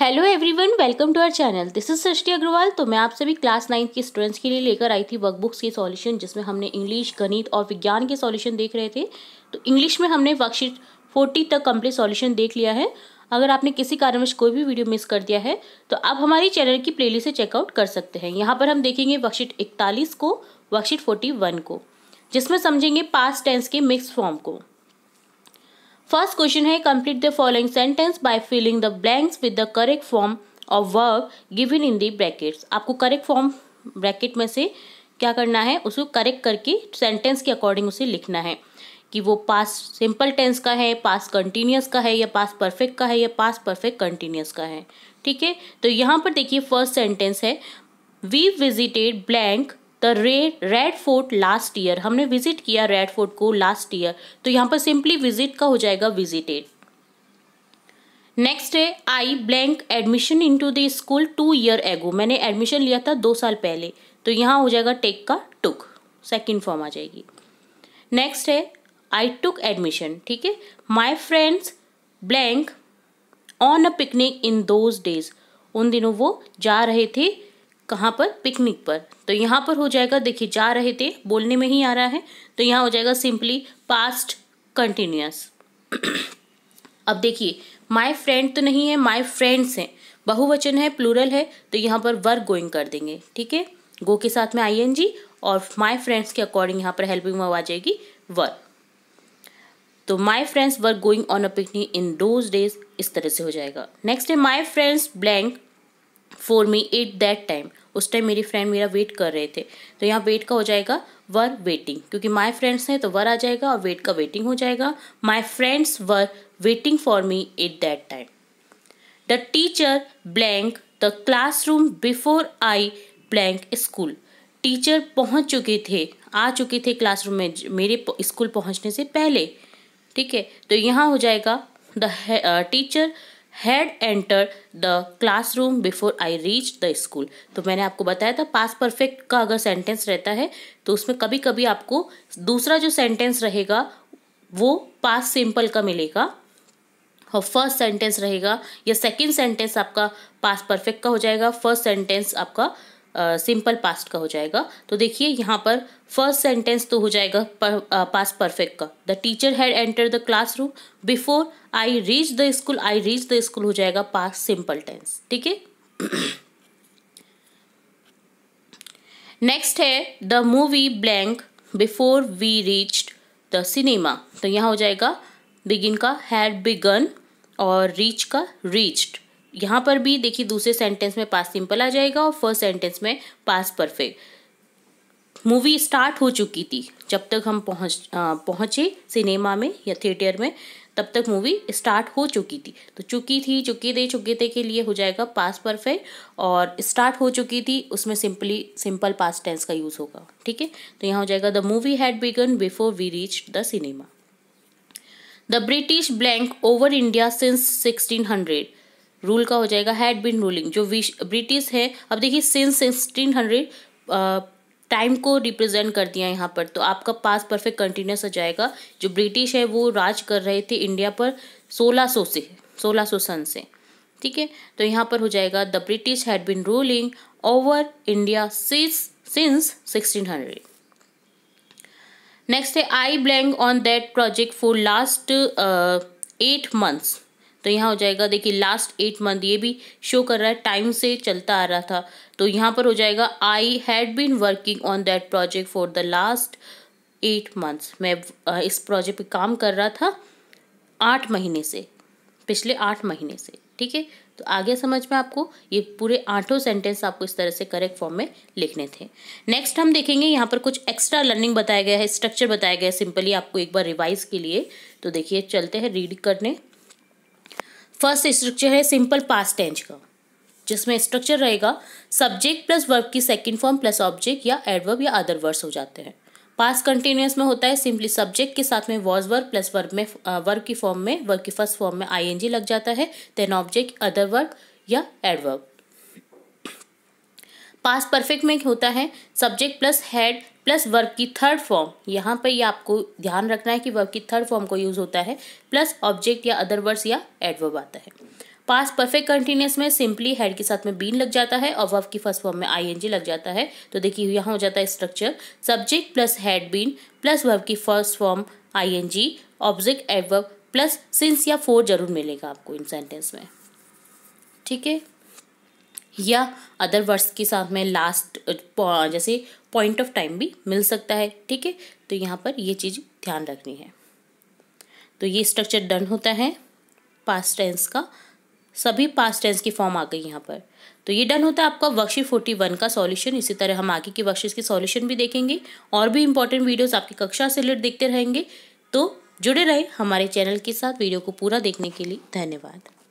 hello everyone welcome to our channel this is Srishti Agarwal तो मैं आप सभी क्लास नाइन्थ के स्टूडेंट्स के लिए लेकर आई थी वर्कबुक्स की सॉल्यूशन जिसमें हमने इंग्लिश गणित और विज्ञान के सॉल्यूशन देख रहे थे तो इंग्लिश में हमने वर्कशीट फोर्टी तक कंप्लीट सॉल्यूशन देख लिया है अगर आपने किसी कारणवश कोई भी वीडियो मिस कर दिया है तो आप हमारी चैनल की प्ले से चेकआउट कर सकते हैं यहाँ पर हम देखेंगे वर्कशीट इकतालीस को वर्कशीट फोर्टी को जिसमें समझेंगे पास टेंस के मिक्स फॉर्म को फर्स्ट क्वेश्चन है complete the following sentence by filling the blanks with the correct form of verb given in the brackets आपको करेक्ट फॉर्म ब्रैकेट में से क्या करना है उसको करेक्ट करके सेंटेंस के अकॉर्डिंग उसे लिखना है कि वो पास सिंपल टेंस का है पास कंटिन्यूस का है या पास परफेक्ट का है या पास परफेक्ट कंटिन्यूस का है ठीक है तो यहाँ पर देखिए फर्स्ट सेंटेंस है we visited blank the re red fort last year हमने विजिट किया रेड फोर्ट को लास्ट ईयर तो यहाँ पर सिंपली विजिट का हो जाएगा विजिटेड नेक्स्ट है I blank admission into the school two year ago मैंने एडमिशन लिया था दो साल पहले तो यहाँ हो जाएगा टेक का टुक सेकेंड फॉर्म आ जाएगी नेक्स्ट है आई टुक एडमिशन ठीक है my friends blank on a picnic in those days उन दिनों वो जा रहे थे कहाँ पर पिकनिक पर तो यहाँ पर हो जाएगा देखिए जा रहे थे बोलने में ही आ रहा है तो यहाँ हो जाएगा सिंपली पास्ट कंटिन्यूस अब देखिए माय फ्रेंड तो नहीं है माय फ्रेंड्स हैं बहुवचन है प्लूरल है तो यहाँ पर वर्क गोइंग कर देंगे ठीक है गो के साथ में आईएनजी और माय फ्रेंड्स के अकॉर्डिंग यहाँ पर हेल्पिंग वर्ब आ जाएगी वर्क तो my friends were going on a picnic in those days इस तरह से हो जाएगा नेक्स्ट है my friends blank for me at that time उस टाइम मेरी फ्रेंड मेरा वेट कर रहे थे तो यहाँ वेट का हो जाएगा वर वेटिंग क्योंकि माय फ्रेंड्स हैं तो वर आ जाएगा और वेट का वेटिंग हो जाएगा my friends were waiting for me at that time the teacher blank the classroom before I blank school teacher पहुंच चुके थे आ चुके थे क्लासरूम में मेरे स्कूल पहुंचने से पहले ठीक है तो यहाँ हो जाएगा the teacher had enter the class room before I reach the school तो मैंने आपको बताया था पास परफेक्ट का अगर सेंटेंस रहता है तो उसमें कभी कभी आपको दूसरा जो सेंटेंस रहेगा वो पास सिंपल का मिलेगा और फर्स्ट सेंटेंस रहेगा या सेकेंड सेंटेंस आपका पास परफेक्ट का हो जाएगा फर्स्ट सेंटेंस आपका सिंपल पास्ट का हो जाएगा तो देखिए यहाँ पर फर्स्ट सेंटेंस तो हो जाएगा पास्ट परफेक्ट का the teacher had enter the class room before I reach the school I reach the school हो जाएगा पास्ट सिंपल टेंस ठीक है नेक्स्ट है the movie blank before we reached the cinema तो यहाँ हो जाएगा बिगिन का हैड बिगन और रीच का रीच्ड यहाँ पर भी देखिए दूसरे सेंटेंस में पास सिंपल आ जाएगा और फर्स्ट सेंटेंस में पास परफेक्ट मूवी स्टार्ट हो चुकी थी जब तक हम पहुँच पहुँचे सिनेमा में या थिएटर में तब तक मूवी स्टार्ट हो चुकी थी तो चुकी थी चुके दे चुके थे के लिए हो जाएगा पास परफेक्ट और स्टार्ट हो चुकी थी उसमें सिंपली सिंपल पास टेंस का यूज़ होगा ठीक है तो यहाँ हो जाएगा the movie had begun before we reach the cinema the British blank over India since sixteen hundred rule का हो जाएगा हैड बिन रूलिंग जो ब्रिटिश है अब देखिए सिंस सिक्सटीन हंड्रेड टाइम को रिप्रेजेंट कर दिया यहाँ पर तो आपका पास परफेक्ट कंटिन्यूस हो जाएगा जो ब्रिटिश है वो राज कर रहे थे इंडिया पर सो से सोलह सो सन से ठीक है तो यहाँ पर हो जाएगा the British had been ruling over India since since hundred next है I blank on that project for last eight months तो यहाँ हो जाएगा देखिए लास्ट एट मंथ ये भी शो कर रहा है टाइम से चलता आ रहा था तो यहाँ पर हो जाएगा I had been working on that project for the last eight months मैं इस प्रोजेक्ट पे काम कर रहा था आठ महीने से पिछले आठ महीने से ठीक है तो आगे समझ में आपको ये पूरे आठों सेंटेंस आपको इस तरह से करेक्ट फॉर्म में लिखने थे नेक्स्ट हम देखेंगे यहाँ पर कुछ एक्स्ट्रा लर्निंग बताया गया है स्ट्रक्चर बताया गया है सिंपली आपको एक बार रिवाइज के लिए तो देखिए चलते हैं रीड करने फर्स्ट स्ट्रक्चर है सिंपल पास्ट टेंज का जिसमें स्ट्रक्चर रहेगा सब्जेक्ट प्लस वर्ब की सेकंड फॉर्म प्लस ऑब्जेक्ट या एडवर्ब या अदर वर्ड्स हो जाते हैं पास कंटिन्यूस में होता है सिंपली सब्जेक्ट के साथ में वॉज वर्ब प्लस वर्ब में वर्ब की फॉर्म में वर्ब की फर्स्ट फॉर्म में आई लग जाता है देन ऑब्जेक्ट अदर वर्ब या एडवर्ब पास परफेक्ट में होता है subject plus had plus verb की थर्ड फॉर्म यहाँ पर ये यह आपको ध्यान रखना है कि वर्ब की थर्ड फॉर्म को यूज़ होता है प्लस ऑब्जेक्ट या अदर वर्ड्स या एडवर्ब आता है पास परफेक्ट कंटिन्यूस में सिंपली हेड के साथ में बीन लग जाता है और वर्ब की फर्स्ट फॉर्म में आईएनजी लग जाता है तो देखिए यहाँ हो जाता है structure subject plus had been plus verb की first form ING object adverb plus since या फोर जरूर मिलेगा आपको इन सेंटेंस में ठीक है या अदर वर्ड्स के साथ में लास्ट uh, जैसे पॉइंट ऑफ टाइम भी मिल सकता है ठीक है तो यहाँ पर ये चीज़ ध्यान रखनी है तो ये स्ट्रक्चर डन होता है पास्ट टेंस का सभी पास्ट टेंस की फॉर्म आ गई यहाँ पर तो ये डन होता है आपका वर्कशीट फोर्टी वन का सॉल्यूशन इसी तरह हम आगे की वर्कशीट के सॉल्यूशन भी देखेंगे और भी इंपॉर्टेंट वीडियोस आपकी कक्षा से रिलेटेड देखते रहेंगे तो जुड़े रहें हमारे चैनल के साथ वीडियो को पूरा देखने के लिए धन्यवाद